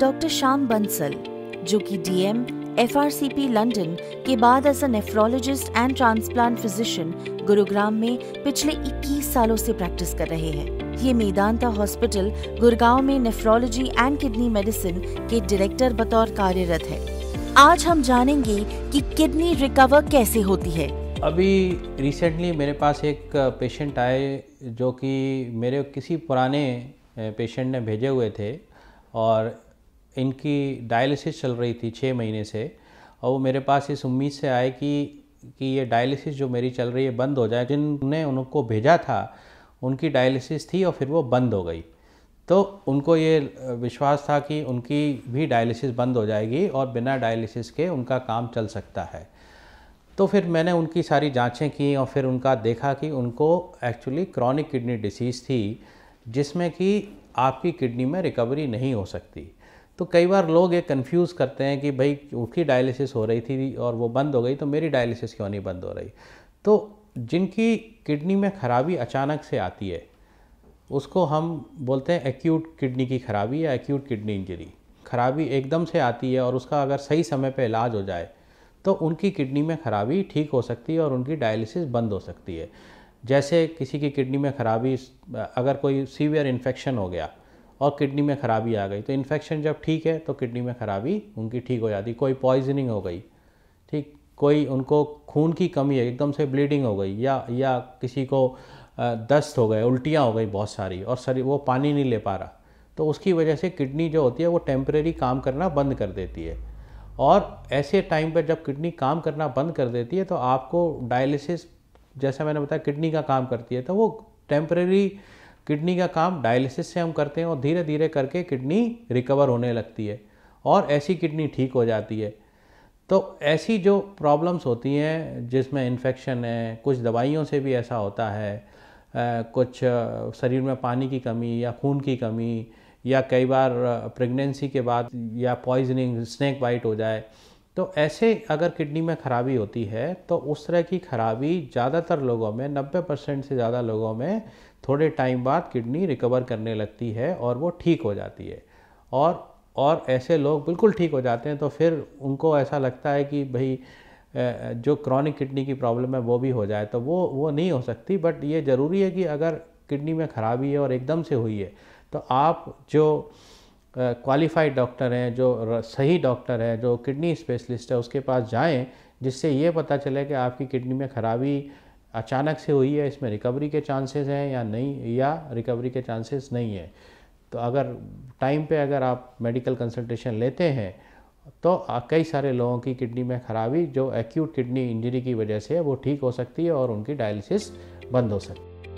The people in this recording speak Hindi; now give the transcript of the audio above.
डॉक्टर श्याम बंसल जो कि डीएम एफआरसीपी लंदन के बाद as a nephrologist and transplant physician Gurugram में पिछले 21 सालों से प्रैक्टिस कर रहे हैं ये मेदांता हॉस्पिटल गुरगांव में नेफ्रोलॉजी एंड किडनी मेडिसिन के डायरेक्टर बतौर कार्यरत है आज हम जानेंगे कि किडनी रिकवर कैसे होती है अभी रिसेंटली मेरे पास एक पेशेंट आए जो कि मेरे किसी पुराने पेशेंट ने भेजे हुए थे और इनकी डायलिसिस चल रही थी छः महीने से और वो मेरे पास इस उम्मीद से आए कि कि ये डायलिसिस जो मेरी चल रही है बंद हो जाए जिनने उनको भेजा था उनकी डायलिसिस थी और फिर वो बंद हो गई तो उनको ये विश्वास था कि उनकी भी डायलिसिस बंद हो जाएगी और बिना डायलिसिस के उनका काम चल सकता है तो फिर मैंने उनकी सारी जांचें की और फिर उनका देखा कि उनको एक्चुअली क्रॉनिक किडनी डिसीज़ थी जिसमें कि आपकी किडनी में रिकवरी नहीं हो सकती तो कई बार लोग ये कन्फ्यूज़ करते हैं कि भाई उसकी डायलिसिस हो रही थी और वो बंद हो गई तो मेरी डायलिसिस क्यों नहीं बंद हो रही तो जिनकी किडनी में खराबी अचानक से आती है उसको हम बोलते हैं एक्यूट किडनी की खराबी या एक्यूट किडनी इंजरी खराबी एकदम से आती है और उसका अगर सही समय पर इलाज हो जाए तो उनकी किडनी में खराबी ठीक हो सकती है और उनकी डायलिसिस बंद हो सकती है जैसे किसी की किडनी में खराबी अगर कोई सीवियर इन्फेक्शन हो गया और किडनी में खराबी आ गई तो इन्फेक्शन जब ठीक है तो किडनी में खराबी उनकी ठीक हो जाती कोई पॉइजनिंग हो गई ठीक कोई उनको खून की कमी है एकदम से ब्लीडिंग हो गई या या किसी को दस्त हो गए उल्टियाँ हो गई बहुत सारी और शरीर वो पानी नहीं ले पा रहा तो उसकी वजह से किडनी जो होती है वो टेम्प्रेरी काम करना बंद कर देती है और ऐसे टाइम पर जब किडनी काम करना बंद कर देती है तो आपको डायलिसिस जैसा मैंने बताया किडनी का काम करती है तो वो टेम्प्रेरी किडनी का काम डायलिसिस से हम करते हैं और धीरे धीरे करके किडनी रिकवर होने लगती है और ऐसी किडनी ठीक हो जाती है तो ऐसी जो प्रॉब्लम्स होती हैं जिसमें इन्फेक्शन है कुछ दवाइयों से भी ऐसा होता है कुछ शरीर में पानी की कमी या खून की कमी या कई बार प्रेगनेंसी के बाद या पॉइजनिंग स्नैक बाइट हो जाए तो ऐसे अगर किडनी में खराबी होती है तो उस तरह की खराबी ज़्यादातर लोगों में 90 परसेंट से ज़्यादा लोगों में थोड़े टाइम बाद किडनी रिकवर करने लगती है और वो ठीक हो जाती है और और ऐसे लोग बिल्कुल ठीक हो जाते हैं तो फिर उनको ऐसा लगता है कि भाई जो क्रॉनिक किडनी की प्रॉब्लम है वो भी हो जाए तो वो वो नहीं हो सकती बट ये ज़रूरी है कि अगर किडनी में खराबी है और एकदम से हुई है तो आप जो क्वालिफाइड डॉक्टर हैं जो सही डॉक्टर हैं जो किडनी स्पेशलिस्ट है उसके पास जाएं जिससे ये पता चले कि आपकी किडनी में खराबी अचानक से हुई है इसमें रिकवरी के चांसेस हैं या नहीं या रिकवरी के चांसेस नहीं है तो अगर टाइम पे अगर आप मेडिकल कंसल्टेशन लेते हैं तो कई सारे लोगों की किडनी में खराबी जो एक्यूट किडनी इंजरी की वजह से है वो ठीक हो सकती है और उनकी डायलिसिस बंद हो सकती है